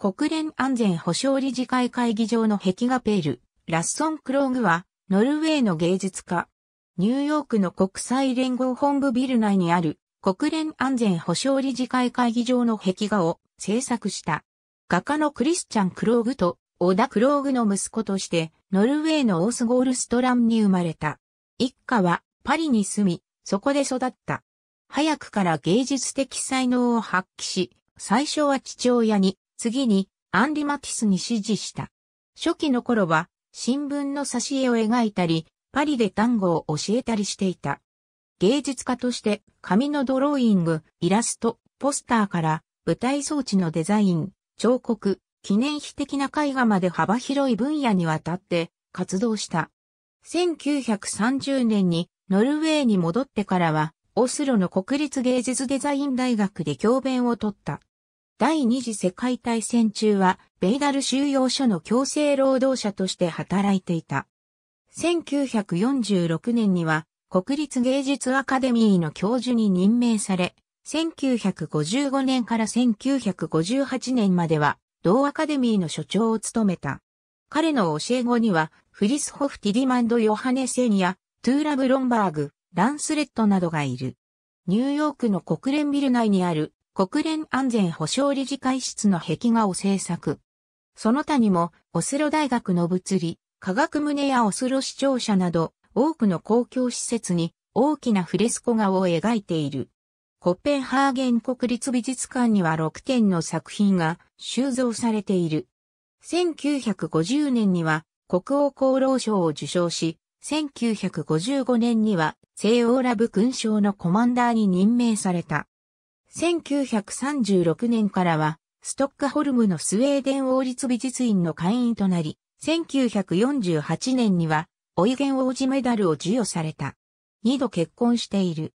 国連安全保障理事会会議場の壁画ペール、ラッソン・クローグは、ノルウェーの芸術家。ニューヨークの国際連合本部ビル内にある国連安全保障理事会会議場の壁画を制作した。画家のクリスチャン・クローグとオダ・クローグの息子として、ノルウェーのオースゴールストランに生まれた。一家はパリに住み、そこで育った。早くから芸術的才能を発揮し、最初は父親に次にアンリ・マティスに指示した。初期の頃は新聞の挿絵を描いたり、パリで単語を教えたりしていた。芸術家として紙のドローイング、イラスト、ポスターから舞台装置のデザイン、彫刻、記念碑的な絵画まで幅広い分野にわたって活動した。1930年にノルウェーに戻ってからはオスロの国立芸術デザイン大学で教鞭を取った。第二次世界大戦中は、ベイダル収容所の強制労働者として働いていた。1946年には、国立芸術アカデミーの教授に任命され、1955年から1958年までは、同アカデミーの所長を務めた。彼の教え子には、フリスホフ・ティディマンド・ヨハネ・セニア、トゥーラ・ブロンバーグ、ランスレットなどがいる。ニューヨークの国連ビル内にある国連安全保障理事会室の壁画を制作。その他にも、オスロ大学の物理、科学棟やオスロ市庁舎など、多くの公共施設に大きなフレスコ画を描いている。コッペンハーゲン国立美術館には6点の作品が収蔵されている。1950年には国王厚労省を受賞し、1955年には西欧ラブ勲章のコマンダーに任命された。1936年からは、ストックホルムのスウェーデン王立美術院の会員となり、1948年には、オイゲン王子メダルを授与された。二度結婚している。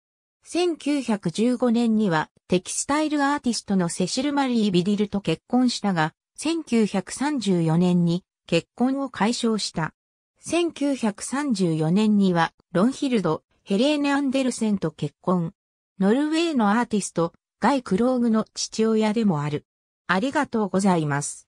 1915年には、テキスタイルアーティストのセシル・マリー・ビディルと結婚したが、1934年に結婚を解消した。1934年には、ロンヒルド、ヘレーネ・アンデルセンと結婚。ノルウェーのアーティスト、ガイ・クローグの父親でもある。ありがとうございます。